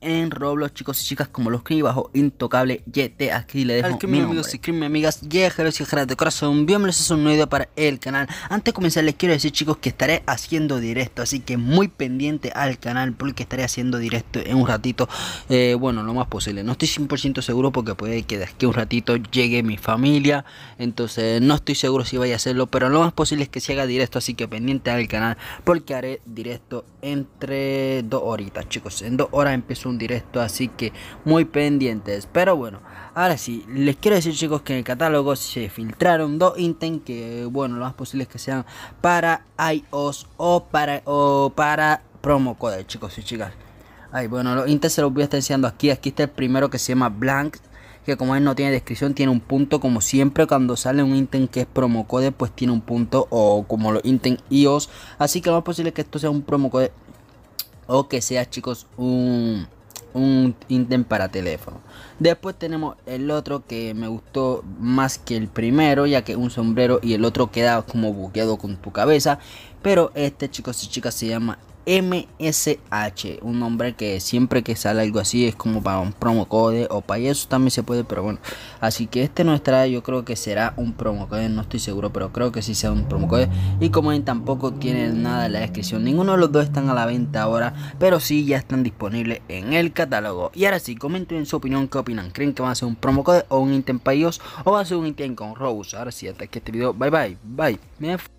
en Roblox, chicos y chicas, como los escribí bajo Intocable YT. Aquí le dejo mi amigos y amigas, de corazón, bienvenidos a un nuevo video para el canal. Antes de comenzar, les quiero decir, chicos, que estaré haciendo directo, así que muy pendiente al canal, porque estaré haciendo directo en un ratito. Eh, bueno, lo más posible, no estoy 100% seguro porque puede que de aquí un ratito llegue mi familia, entonces no estoy seguro si vaya a hacerlo, pero lo más posible es que se haga directo, así que pendiente al canal, porque haré directo entre dos horitas, chicos. En dos horas empiezo un directo, así que muy pendientes. Pero bueno, ahora sí, les quiero decir chicos que en el catálogo se filtraron dos intent que bueno, lo más posible es que sean para iOS o para, o para promo code, chicos y chicas. hay bueno, los intentos se los voy a estar enseñando aquí. Aquí está el primero que se llama Blank que como él no tiene descripción, tiene un punto como siempre cuando sale un intent que es promocode, pues tiene un punto o como los intent iOS, así que lo más posible que esto sea un promocode o que sea chicos un, un para teléfono. Después tenemos el otro que me gustó más que el primero, ya que un sombrero y el otro queda como buqueado con tu cabeza. Pero este chicos y chicas se llama MSH, un nombre que siempre que sale algo así es como para un promo code o para eso también se puede, pero bueno. Así que este no estará yo creo que será un promo code, no estoy seguro, pero creo que sí sea un promo code. Y como ven, tampoco tienen nada en la descripción, ninguno de los dos están a la venta ahora, pero sí ya están disponibles en el catálogo. Y ahora sí, comenten su opinión, qué opinan, creen que va a ser un promo code o un ítem para ellos o va a ser un ítem con Rose. Ahora sí, hasta aquí este video, bye bye, bye,